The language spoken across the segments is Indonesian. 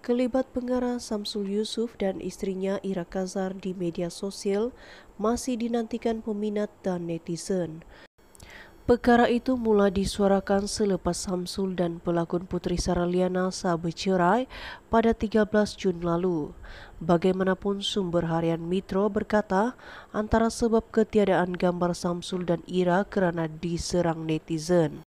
Kelibat pengarah Samsul Yusuf dan istrinya Ira Kazar di media sosial masih dinantikan peminat dan netizen. Perkara itu mula disuarakan selepas Samsul dan pelakon Putri Liana sah bercerai pada 13 Jun lalu. Bagaimanapun sumber harian Metro berkata antara sebab ketiadaan gambar Samsul dan Ira kerana diserang netizen.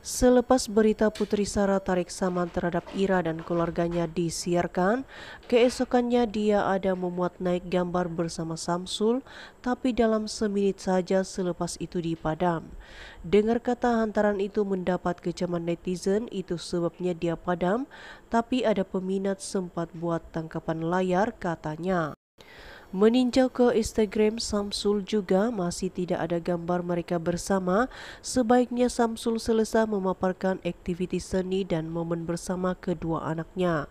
Selepas berita Putri Sarah tarik saman terhadap Ira dan keluarganya disiarkan, keesokannya dia ada memuat naik gambar bersama Samsul, tapi dalam seminit saja selepas itu dipadam. Dengar kata hantaran itu mendapat kecaman netizen, itu sebabnya dia padam, tapi ada peminat sempat buat tangkapan layar katanya. Meninjau ke Instagram Samsul juga masih tidak ada gambar mereka bersama. Sebaiknya Samsul selesai memaparkan aktivitas seni dan momen bersama kedua anaknya.